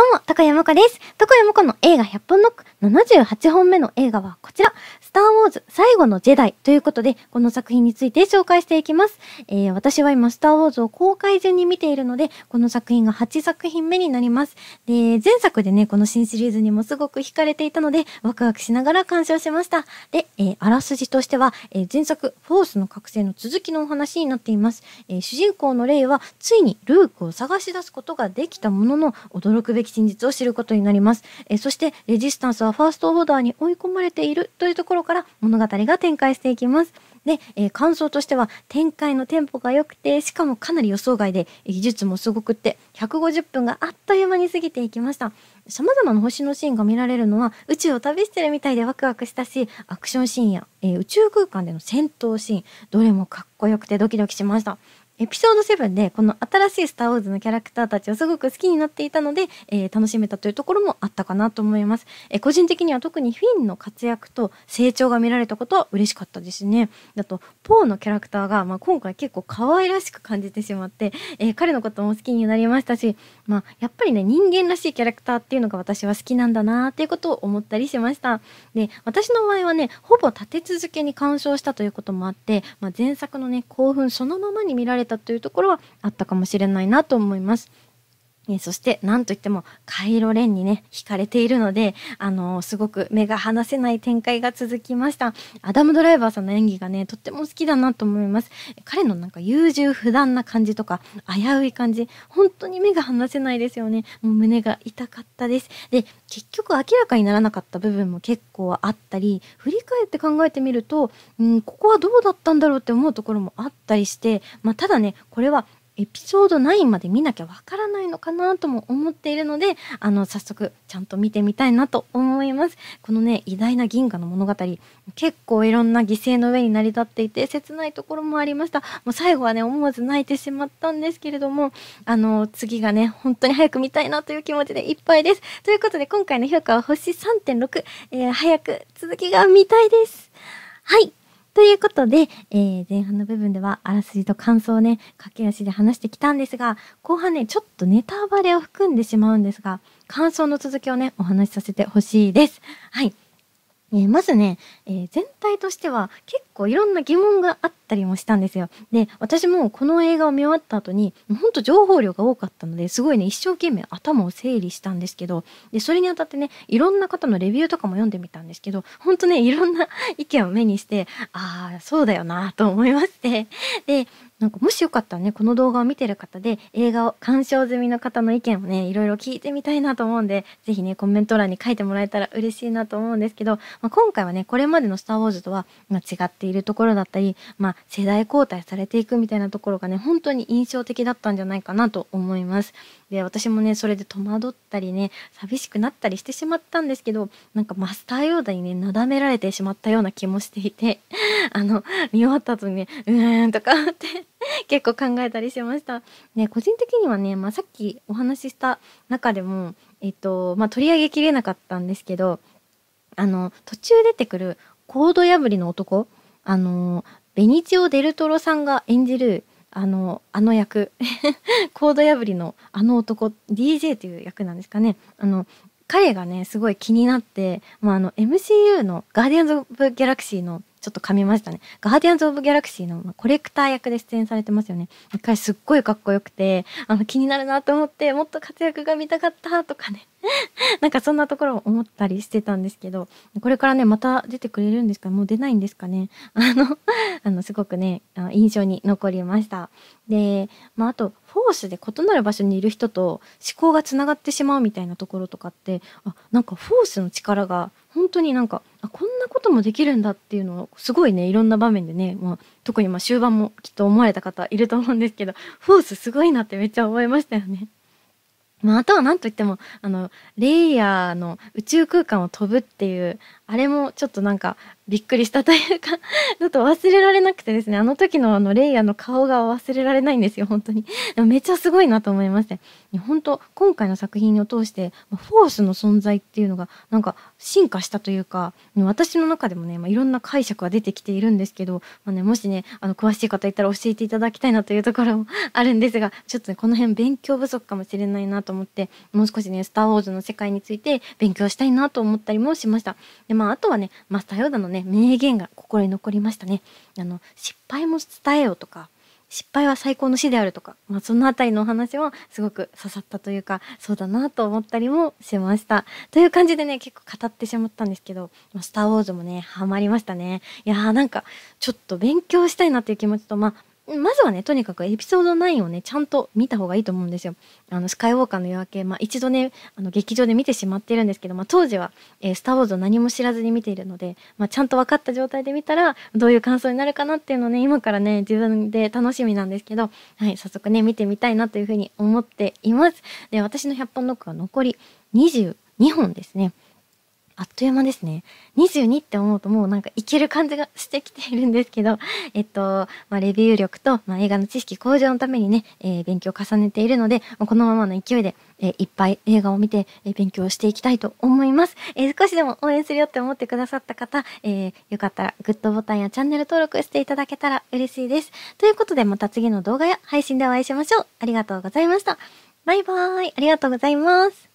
Então も、たこやです。高山子の映画100本ノック78本目の映画はこちら、スターウォーズ最後のジェダイということで、この作品について紹介していきます。えー、私は今、スターウォーズを公開順に見ているので、この作品が8作品目になります。で、前作でね、この新シリーズにもすごく惹かれていたので、ワクワクしながら鑑賞しました。で、えー、あらすじとしては、えー、前作、フォースの覚醒の続きのお話になっています。え主人公のレイは、ついにルークを探し出すことができたものの、驚くべき真実を知ることになります。えそしてレジスタンスはファーストオーダーに追い込まれているというところから物語が展開していきます。で、えー、感想としては展開のテンポが良くてしかもかなり予想外で技術もすごくって150分があっという間に過ぎていきました様々な星のシーンが見られるのは宇宙を旅してるみたいでワクワクしたしアクションシーンや、えー、宇宙空間での戦闘シーンどれもかっこよくてドキドキしましたエピソード7でこの新しいスター・ウォーズのキャラクターたちをすごく好きになっていたので、えー、楽しめたというところもあったかなと思います、えー、個人的には特にフィンの活躍と成長が見られたことは嬉しかったですねだとポーのキャラクターが、まあ、今回結構可愛らしく感じてしまって、えー、彼のことも好きになりましたし、まあ、やっぱりね人間らしいキャラクターっていうのが私は好きなんだなっていうことを思ったりしましたで私の場合はねほぼ立て続けに鑑賞したということもあって、まあ、前作のね興奮そのままに見られたというところはあったかもしれないなと思います。えそして何といってもカイロレンにね惹かれているのであのー、すごく目が離せない展開が続きましたアダム・ドライバーさんの演技がねとっても好きだなと思います彼のなんか優柔不断な感じとか危うい感じ本当に目が離せないですよねもう胸が痛かったですで結局明らかにならなかった部分も結構あったり振り返って考えてみると、ん、ここはどうだったんだろうって思うところもあったりして、まあ、ただねこれはエピソード9まで見なきゃわからないのかなとも思っているので、あの、早速、ちゃんと見てみたいなと思います。このね、偉大な銀河の物語、結構いろんな犠牲の上に成り立っていて、切ないところもありました。もう最後はね、思わず泣いてしまったんですけれども、あの、次がね、本当に早く見たいなという気持ちでいっぱいです。ということで、今回の評価は星3.6、えー、早く続きが見たいです。ということで、えー、前半の部分ではあらすじと感想をね、駆け足で話してきたんですが、後半ね、ちょっとネタバレを含んでしまうんですが、感想の続きをね、お話しさせてほしいです。はい。えまずね、えー、全体としては結構いろんな疑問があったりもしたんですよ。で、私もこの映画を見終わった後に、ほんと情報量が多かったので、すごいね、一生懸命頭を整理したんですけど、で、それにあたってね、いろんな方のレビューとかも読んでみたんですけど、ほんとね、いろんな意見を目にして、ああ、そうだよなと思いまして、で、なんかもしよかったらね、この動画を見てる方で映画を鑑賞済みの方の意見をね、いろいろ聞いてみたいなと思うんで、ぜひね、コメント欄に書いてもらえたら嬉しいなと思うんですけど、まあ、今回はね、これまでのスターウォーズとは、ま違っているところだったり、まあ、世代交代されていくみたいなところがね、本当に印象的だったんじゃないかなと思います。で、私もね、それで戸惑ったりね、寂しくなったりしてしまったんですけど、なんかマスターヨーダにね、なだめられてしまったような気もしていて、あの、見終わった後にね、うーんとかって 結構考えたりしました。ね、個人的にはね、まあ、さっきお話しした中でも、えっと、まあ、取り上げきれなかったんですけど、あの、途中出てくるコード破りの男、あの、ベニチオ・デルトロさんが演じる、あの、あの役、コード破りのあの男、DJ という役なんですかね。あの、彼がね、すごい気になって、まあ、あの、MCU のガーディアンズ・オブ・ギャラクシーのちょっと噛みましたね。ガーディアンズ・オブ・ギャラクシーのコレクター役で出演されてますよね。一回すっごいかっこよくて、あの気になるなと思って、もっと活躍が見たかったとかね。なんかそんなところを思ったりしてたんですけど、これからね、また出てくれるんですかもう出ないんですかね。あのあの、すごくね、印象に残りました。で、まあ、あと、フォースで異なる場所にいる人と思考がつながってしまうみたいなところとかって、あ、なんかフォースの力が本当になんかあこんこともできるんだっていうのをすごいねいろんな場面でね、まあ、特にま終盤もきっと思われた方いると思うんですけど フォースすごいなってめっちゃ思いましたよね。まあ、あとは何といってもあのレイヤーの宇宙空間を飛ぶっていうあれもちょっとなんかびっくりしたというかちょっと忘れられなくてですね、あの時のあのレイヤーの顔が忘れられないんですよ、本当に。でもめっちゃすごいなと思いまして。本当、今回の作品を通して、フォースの存在っていうのが、なんか進化したというか、私の中でもね、まあ、いろんな解釈が出てきているんですけど、まあね、もしね、あの、詳しい方いたら教えていただきたいなというところも あるんですが、ちょっとね、この辺勉強不足かもしれないなと思って、もう少しね、スターウォーズの世界について勉強したいなと思ったりもしました。で、まあ、あとはね、マスターヨーダのね、ね名言が心に残りましたねあの失敗も伝えよとか失敗は最高の死であるとか、まあ、その辺りのお話もすごく刺さったというかそうだなと思ったりもしましたという感じでね結構語ってしまったんですけど「スター・ウォーズ」もねハマりましたねいやーなんかちょっと勉強したいなという気持ちとまあまずはね、とにかくエピソード9をね、ちゃんと見た方がいいと思うんですよ。あの、スカイウォーカーの夜明け、まあ一度ね、あの劇場で見てしまってるんですけど、まあ当時は、えー、スターウォーズを何も知らずに見ているので、まあちゃんと分かった状態で見たら、どういう感想になるかなっていうのをね、今からね、自分で楽しみなんですけど、はい、早速ね、見てみたいなというふうに思っています。で、私の100本ノックは残り22本ですね。あっという間ですね。22って思うともうなんかいける感じがしてきているんですけど、えっと、まあ、レビュー力と、まあ、映画の知識向上のためにね、えー、勉強を重ねているので、このままの勢いで、えー、いっぱい映画を見て、えー、勉強していきたいと思います。え少しでも応援するよって思ってくださった方、えよかったらグッドボタンやチャンネル登録していただけたら嬉しいです。ということでまた次の動画や配信でお会いしましょう。ありがとうございました。バイバーイ。ありがとうございます。